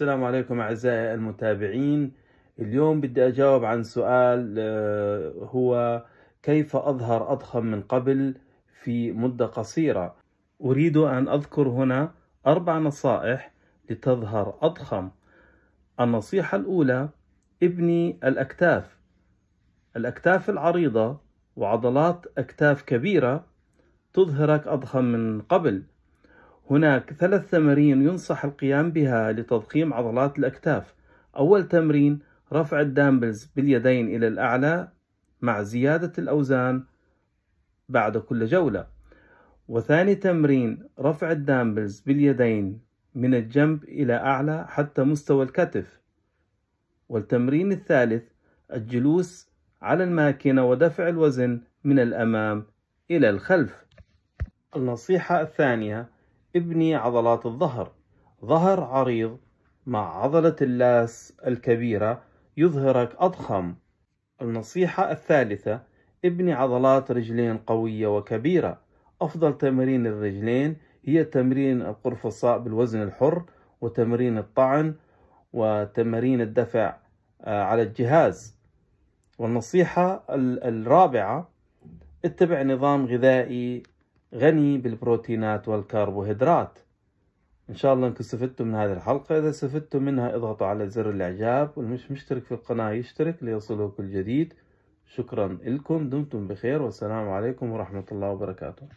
السلام عليكم أعزائي المتابعين اليوم بدي أجاوب عن سؤال آه، هو كيف أظهر أضخم من قبل في مدة قصيرة أريد أن أذكر هنا أربع نصائح لتظهر أضخم النصيحة الأولى ابني الأكتاف الأكتاف العريضة وعضلات أكتاف كبيرة تظهرك أضخم من قبل هناك ثلاث تمارين ينصح القيام بها لتضخيم عضلات الأكتاف أول تمرين رفع الدامبلز باليدين إلى الأعلى مع زيادة الأوزان بعد كل جولة وثاني تمرين رفع الدامبلز باليدين من الجنب إلى أعلى حتى مستوى الكتف والتمرين الثالث الجلوس على الماكينة ودفع الوزن من الأمام إلى الخلف النصيحة الثانية ابني عضلات الظهر ظهر عريض مع عضلة اللاس الكبيرة يظهرك أضخم النصيحة الثالثة ابني عضلات رجلين قوية وكبيرة أفضل تمارين الرجلين هي تمرين القرفصاء بالوزن الحر وتمرين الطعن وتمارين الدفع آه، على الجهاز والنصيحة الرابعة اتبع نظام غذائي غني بالبروتينات والكربوهيدرات ان شاء الله انكم استفدتم من هذه الحلقة اذا استفدتم منها اضغطوا على زر الاعجاب والمش مشترك في القناة يشترك ليصله كل جديد شكرا لكم دمتم بخير والسلام عليكم ورحمة الله وبركاته